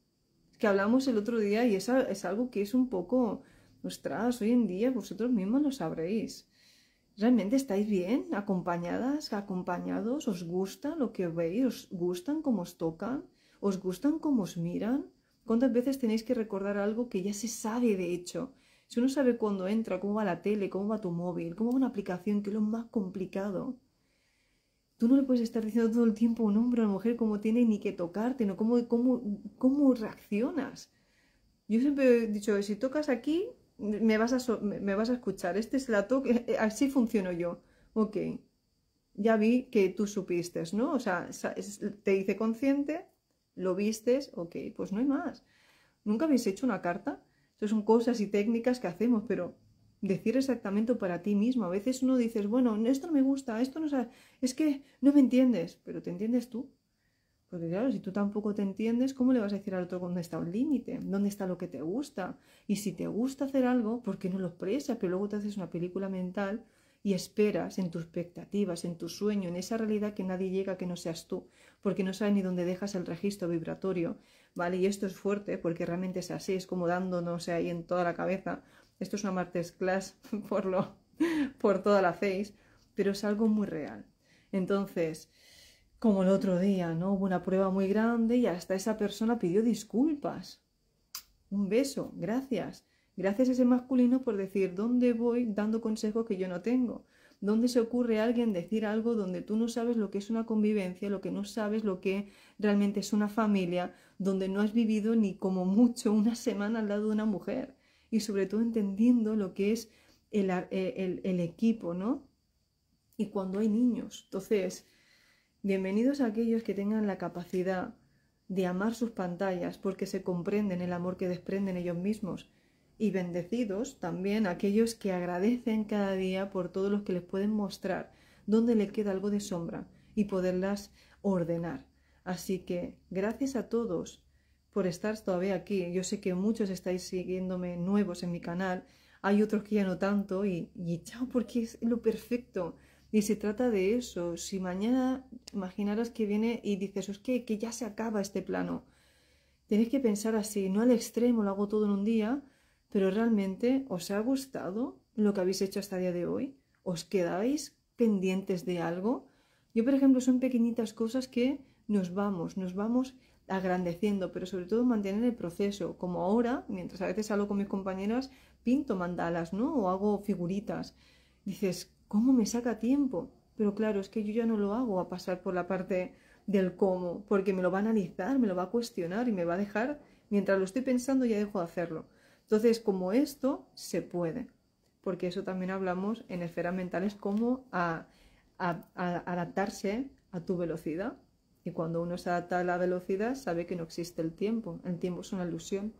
que hablamos el otro día y es, es algo que es un poco, ostras, hoy en día vosotros mismos lo sabréis. ¿Realmente estáis bien? ¿Acompañadas? ¿Acompañados? ¿Os gusta lo que veis? ¿Os gustan cómo os tocan? ¿Os gustan cómo os miran? ¿Cuántas veces tenéis que recordar algo que ya se sabe de hecho? Si uno sabe cuándo entra, cómo va la tele, cómo va tu móvil, cómo va una aplicación, que es lo más complicado. Tú no le puedes estar diciendo todo el tiempo a un hombre o a una mujer cómo tiene ni que tocarte, ¿no? Cómo, cómo, cómo reaccionas. Yo siempre he dicho, si tocas aquí, me vas a, me vas a escuchar. Este es la toque, eh, así funciono yo. Ok, ya vi que tú supiste, ¿no? O sea, te hice consciente, lo vistes, ok, pues no hay más. Nunca habéis hecho una carta. Eso son cosas y técnicas que hacemos, pero decir exactamente para ti mismo. A veces uno dices, bueno, esto no me gusta, esto no sabe, es que no me entiendes, pero te entiendes tú. Porque claro, si tú tampoco te entiendes, ¿cómo le vas a decir al otro dónde está un límite? ¿Dónde está lo que te gusta? Y si te gusta hacer algo, ¿por qué no lo expresas? Pero luego te haces una película mental y esperas en tus expectativas, en tu sueño, en esa realidad que nadie llega que no seas tú, porque no sabes ni dónde dejas el registro vibratorio, ¿vale? Y esto es fuerte porque realmente es así, es como dándonos ahí en toda la cabeza, esto es una martes por, lo, por toda la face, pero es algo muy real. Entonces, como el otro día, ¿no? Hubo una prueba muy grande y hasta esa persona pidió disculpas. Un beso, gracias. Gracias a ese masculino por decir dónde voy dando consejos que yo no tengo. ¿Dónde se ocurre a alguien decir algo donde tú no sabes lo que es una convivencia, lo que no sabes lo que realmente es una familia, donde no has vivido ni como mucho una semana al lado de una mujer? y sobre todo entendiendo lo que es eh, el, equipo, ¿no? Y cuando hay niños. Entonces, bienvenidos a aquellos que tengan la capacidad de amar sus pantallas porque se comprenden el amor que desprenden ellos mismos y bendecidos también aquellos que agradecen cada día por todos los que les pueden mostrar dónde le queda algo de sombra y poderlas ordenar. Así que gracias a todos por estar todavía aquí. Yo sé que muchos estáis siguiéndome nuevos en mi canal, hay otros que ya no tanto y, y chao, porque es lo perfecto. Y se trata de eso. Si mañana imaginaras que viene y dices, es que, que ya se acaba este plano. Tenéis que pensar así, no al extremo, lo hago todo en un día, pero realmente os ha gustado lo que habéis hecho hasta el día de hoy. ¿Os quedáis pendientes de algo? Yo, por ejemplo, son pequeñitas cosas que nos vamos, nos vamos agrandeciendo, pero sobre todo mantener el proceso, como ahora, mientras a veces hablo con mis compañeras, pinto mandalas, ¿no? O hago figuritas. Dices, ¿cómo me saca tiempo? Pero claro, es que yo ya no lo hago a pasar por la parte del cómo, porque me lo va a analizar, me lo va a cuestionar y me va a dejar, mientras lo estoy pensando ya dejo de hacerlo. Entonces, como esto, se puede, porque eso también hablamos en esferas mentales, cómo a adaptarse a tu velocidad y cuando uno se adapta a la velocidad, sabe que no existe el tiempo. El tiempo es una ilusión.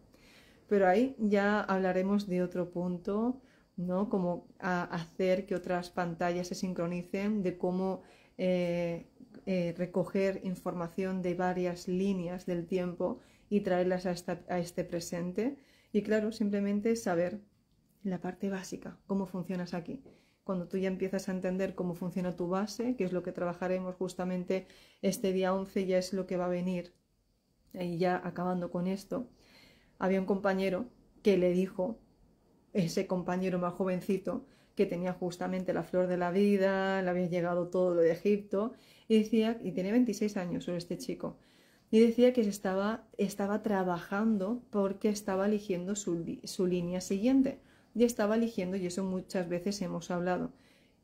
Pero ahí ya hablaremos de otro punto, ¿no? Como hacer que otras pantallas se sincronicen, de cómo eh, eh, recoger información de varias líneas del tiempo y traerlas a, a este presente. Y claro, simplemente saber la parte básica, cómo funcionas aquí cuando tú ya empiezas a entender cómo funciona tu base, que es lo que trabajaremos justamente este día 11, ya es lo que va a venir. Y ya acabando con esto, había un compañero que le dijo, ese compañero más jovencito, que tenía justamente la flor de la vida, le había llegado todo lo de Egipto, y decía, y tiene 26 años sobre este chico, y decía que estaba, estaba trabajando porque estaba eligiendo su línea siguiente y estaba eligiendo, y eso muchas veces hemos hablado.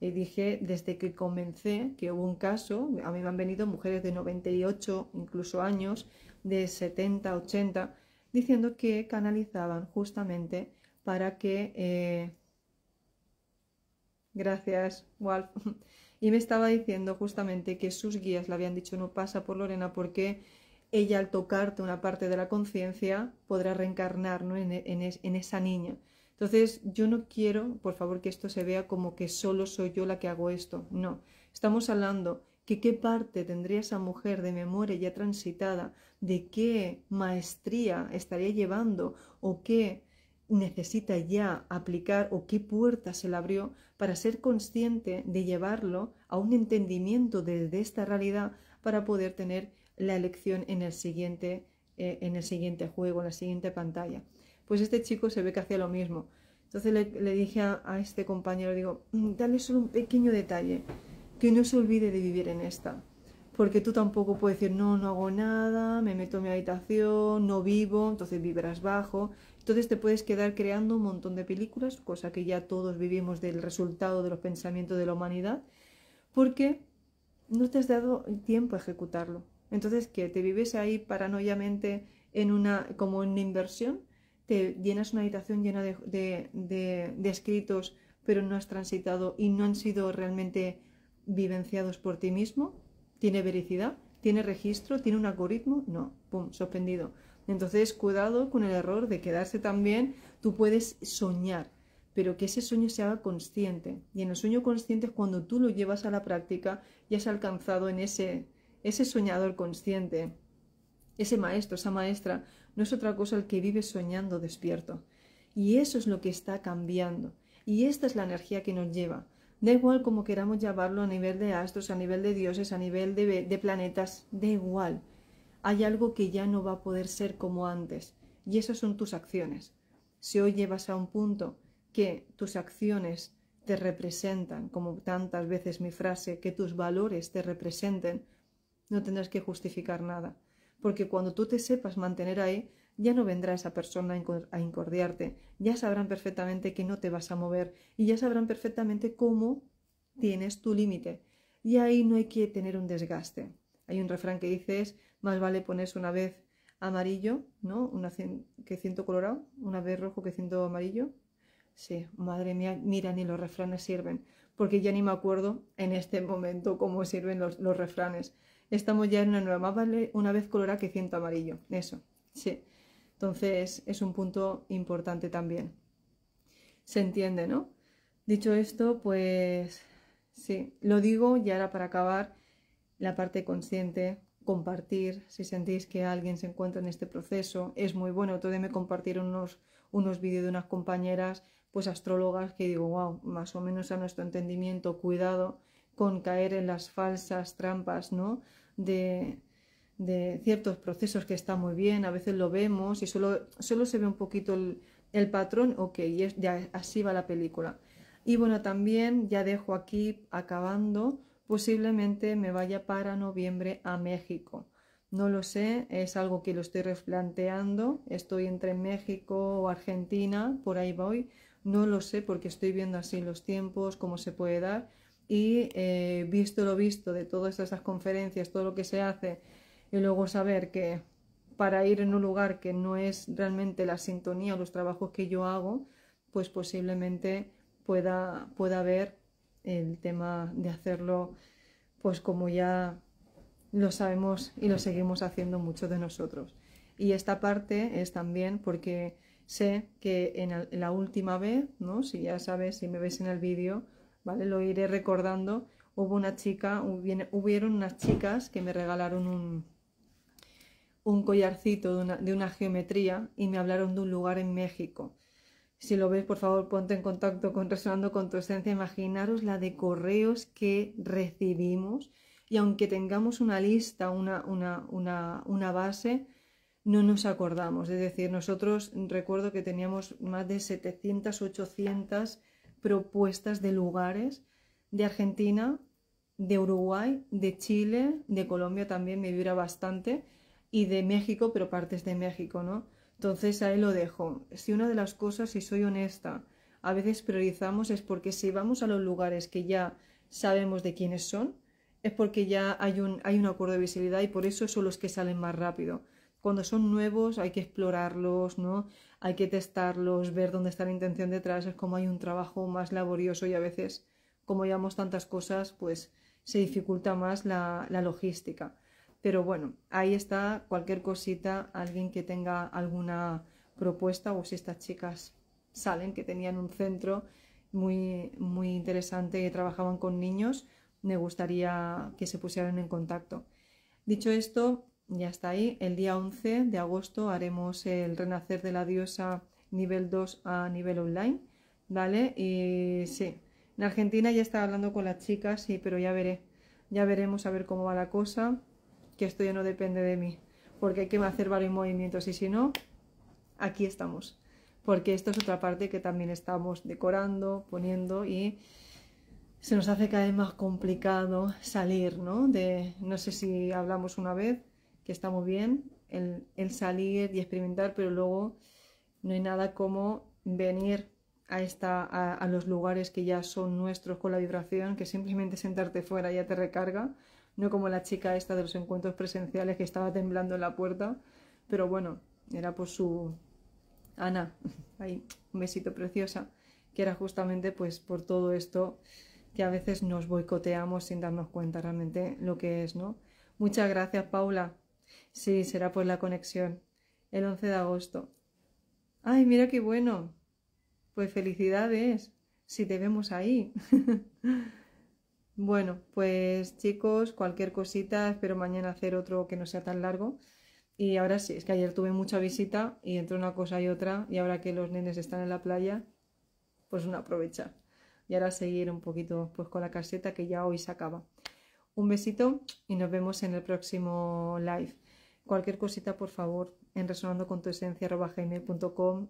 Y dije desde que comencé que hubo un caso, a mí me han venido mujeres de 98, incluso años, de 70, 80, diciendo que canalizaban justamente para que... Eh, gracias, Walf. Y me estaba diciendo justamente que sus guías le habían dicho no pasa por Lorena porque ella al tocarte una parte de la conciencia podrá reencarnar en esa niña. Entonces, yo no quiero, por favor, que esto se vea como que solo soy yo la que hago esto. No, estamos hablando que qué parte tendría esa mujer de memoria ya transitada, de qué maestría estaría llevando o qué necesita ya aplicar o qué puerta se le abrió para ser consciente de llevarlo a un entendimiento desde de esta realidad para poder tener la elección en el siguiente, eh, en el siguiente juego, en la siguiente pantalla. Pues este chico se ve que hacía lo mismo. Entonces le, dije a, este compañero, digo, mm, dale solo un pequeño detalle, que no se olvide de vivir en esta. Porque tú tampoco puedes decir, no, no hago nada, me meto en mi habitación, no vivo, entonces vibras bajo. Entonces te puedes quedar creando un montón de películas, cosa que ya todos vivimos del resultado de los pensamientos de la humanidad, porque no te has dado el tiempo a ejecutarlo. Entonces, que ¿Te vives ahí paranoiamente en una, como en una inversión? te llenas una habitación llena de, escritos, pero no has transitado y no han sido realmente vivenciados por ti mismo? ¿Tiene vericidad? ¿Tiene registro? ¿Tiene un algoritmo? No, pum, suspendido. Entonces, cuidado con el error de quedarse también. Tú puedes soñar, pero que ese sueño se haga consciente. Y en el sueño consciente es cuando tú lo llevas a la práctica y has alcanzado en ese soñador consciente, ese maestro, esa maestra no es otra cosa el que vive soñando despierto. Y eso es lo que está cambiando. Y esta es la energía que nos lleva. Da igual como queramos llevarlo a nivel de astros, a nivel de dioses, a nivel de, de planetas, da igual. Hay algo que ya no va a poder ser como antes. Y esas son tus acciones. Si hoy llevas a un punto que tus acciones te representan, como tantas veces mi frase, que tus valores te representen, no tendrás que justificar nada porque cuando tú te sepas mantener ahí, ya no vendrá esa persona a incordiarte, ya sabrán perfectamente que no te vas a mover y ya sabrán perfectamente cómo tienes tu límite. Y ahí no hay que tener un desgaste. Hay un refrán que dices más vale ponerse una vez amarillo, ¿no? Una que ciento colorado, una vez rojo que ciento amarillo. Sí, madre mía, mira, ni los refranes sirven, porque ya ni me acuerdo en este momento cómo sirven los, los refranes estamos ya en una nueva, mapa, una vez colora que siento amarillo, eso, sí. Entonces es un punto importante también. Se entiende, ¿no? Dicho esto, pues sí, lo digo y ahora para acabar, la parte consciente, compartir, si sentís que alguien se encuentra en este proceso, es muy bueno. Otro día me compartieron unos, unos vídeos de unas compañeras, pues astrólogas, que digo, wow, más o menos a nuestro entendimiento, cuidado con caer en las falsas trampas, ¿no? de, ciertos procesos que está muy bien, a veces lo vemos y solo, solo se ve un poquito el, el patrón, ok, y es, así va la película. Y bueno, también ya dejo aquí acabando, posiblemente me vaya para noviembre a México. No lo sé, es algo que lo estoy replanteando, estoy entre México o Argentina, por ahí voy, no lo sé porque estoy viendo así los tiempos, cómo se puede dar, y eh, visto lo visto de todas esas conferencias, todo lo que se hace, y luego saber que para ir en un lugar que no es realmente la sintonía o los trabajos que yo hago, pues posiblemente pueda, haber el tema de hacerlo, pues como ya lo sabemos y lo seguimos haciendo muchos de nosotros. Y esta parte es también porque sé que en la última vez, ¿no? si ya sabes, si me ves en el vídeo, lo iré recordando. Hubo una chica, hubieron unas chicas que me regalaron un, collarcito de una, geometría y me hablaron de un lugar en México. Si lo ves, por favor, ponte en contacto con Resonando con tu Esencia. Imaginaros la de correos que recibimos y aunque tengamos una lista, una, una base, no nos acordamos. Es decir, nosotros recuerdo que teníamos más de 700, 800 propuestas de lugares de Argentina, de Uruguay, de Chile, de Colombia también me vibra bastante y de México, pero partes de México, ¿no? Entonces ahí lo dejo. Si una de las cosas, si soy honesta, a veces priorizamos es porque si vamos a los lugares que ya sabemos de quiénes son, es porque ya hay un, hay un acuerdo de visibilidad y por eso son los que salen más rápido cuando son nuevos hay que explorarlos, ¿no? Hay que testarlos, ver dónde está la intención detrás, es como hay un trabajo más laborioso y a veces, como llevamos tantas cosas, pues se dificulta más la, logística. Pero bueno, ahí está cualquier cosita, alguien que tenga alguna propuesta o si estas chicas salen, que tenían un centro muy, muy interesante y trabajaban con niños, me gustaría que se pusieran en contacto. Dicho esto, ya está ahí, el día 11 de agosto haremos el renacer de la diosa nivel 2 a nivel online, ¿vale? Y sí, en Argentina ya estaba hablando con las chicas, sí, pero ya veré, ya veremos a ver cómo va la cosa, que esto ya no depende de mí, porque hay que hacer varios movimientos y si no, aquí estamos, porque esto es otra parte que también estamos decorando, poniendo y se nos hace cada vez más complicado salir, ¿no? De, no sé si hablamos una vez que está bien el, salir y experimentar, pero luego no hay nada como venir a, esta, a, los lugares que ya son nuestros con la vibración, que simplemente sentarte fuera ya te recarga, no como la chica esta de los encuentros presenciales que estaba temblando en la puerta, pero bueno, era por su Ana, ahí un besito preciosa, que era justamente pues por todo esto que a veces nos boicoteamos sin darnos cuenta realmente lo que es, ¿no? Muchas gracias, Paula. Sí, será pues la conexión. El 11 de agosto. ¡Ay, mira qué bueno! Pues felicidades, si te vemos ahí. bueno, pues chicos, cualquier cosita, espero mañana hacer otro que no sea tan largo. Y ahora sí, es que ayer tuve mucha visita y entre una cosa y otra, y ahora que los nenes están en la playa, pues una aprovecha. Y ahora seguir un poquito pues con la caseta que ya hoy se acaba. Un besito y nos vemos en el próximo live. Cualquier cosita, por favor, en resonando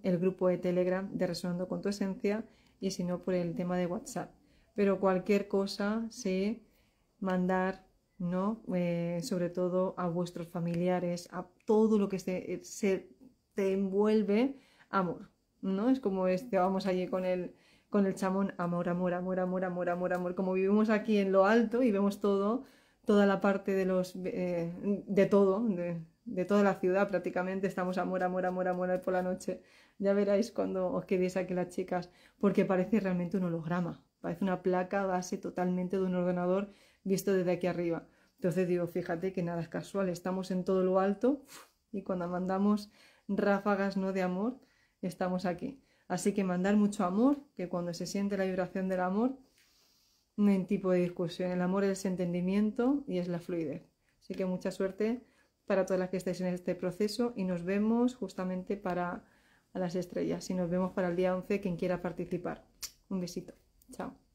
el grupo de Telegram de Resonando con tu esencia y si no, por el tema de WhatsApp. Pero cualquier cosa, sí, mandar, ¿no? Eh, sobre todo a vuestros familiares, a todo lo que se, eh, se te envuelve amor, ¿no? Es como este, vamos allí con el con el chamón amor, amor, amor, amor, amor, amor, amor. Como vivimos aquí en lo alto y vemos todo, toda la parte de los, eh, de todo, de, de toda la ciudad prácticamente, estamos amor, amor, amor, amor por la noche. Ya veréis cuando os quedéis aquí las chicas, porque parece realmente un holograma, parece una placa base totalmente de un ordenador visto desde aquí arriba. Entonces digo, fíjate que nada es casual, estamos en todo lo alto y cuando mandamos ráfagas no de amor, estamos aquí. Así que mandar mucho amor, que cuando se siente la vibración del amor, no hay tipo de discusión. El amor es entendimiento y es la fluidez. Así que mucha suerte para todas las que estáis en este proceso y nos vemos justamente para las estrellas y nos vemos para el día 11 quien quiera participar. Un besito. Chao.